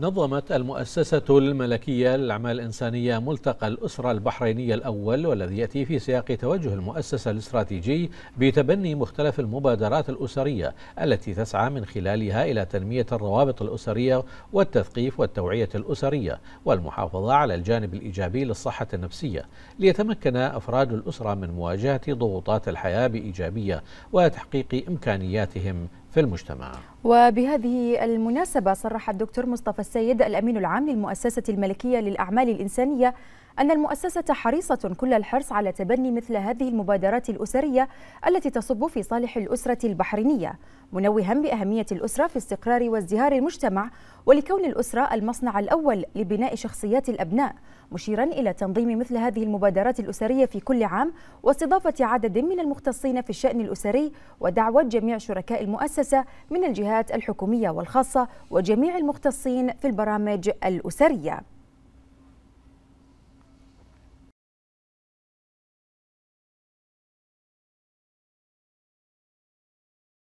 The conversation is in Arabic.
نظمت المؤسسة الملكية للأعمال الإنسانية ملتقى الأسرة البحرينية الأول والذي يأتي في سياق توجه المؤسسة الاستراتيجي بتبني مختلف المبادرات الأسرية التي تسعى من خلالها إلى تنمية الروابط الأسرية والتثقيف والتوعية الأسرية والمحافظة على الجانب الإيجابي للصحة النفسية ليتمكن أفراد الأسرة من مواجهة ضغوطات الحياة بإيجابية وتحقيق إمكانياتهم في المجتمع وبهذه المناسبة صرح الدكتور مصطفى السيد الأمين العام للمؤسسة الملكية للأعمال الإنسانية أن المؤسسة حريصة كل الحرص على تبني مثل هذه المبادرات الأسرية التي تصب في صالح الأسرة البحرينية منوها بأهمية الأسرة في استقرار وازدهار المجتمع ولكون الأسرة المصنع الأول لبناء شخصيات الأبناء مشيرا إلى تنظيم مثل هذه المبادرات الأسرية في كل عام واستضافة عدد من المختصين في الشأن الأسري ودعوة جميع شركاء المؤسسة من الجهات الحكومية والخاصة وجميع المختصين في البرامج الأسرية